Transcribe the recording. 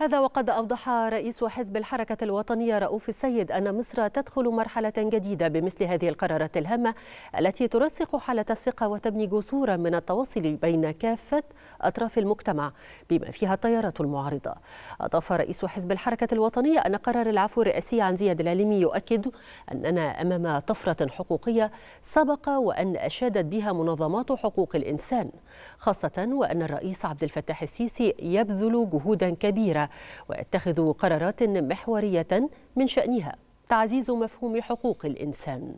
هذا وقد أوضح رئيس حزب الحركة الوطنية رؤوف السيد أن مصر تدخل مرحلة جديدة بمثل هذه القرارات الهامة التي ترسخ حالة الثقة وتبني جسورا من التواصل بين كافة أطراف المجتمع بما فيها التيارات المعارضة أضاف رئيس حزب الحركة الوطنية أن قرار العفو الرئاسي عن زياد العلمي يؤكد أننا أمام طفرة حقوقية سبق وأن أشادت بها منظمات حقوق الإنسان خاصة وأن الرئيس عبد الفتاح السيسي يبذل جهودا كبيرة واتخذوا قرارات محورية من شأنها تعزيز مفهوم حقوق الإنسان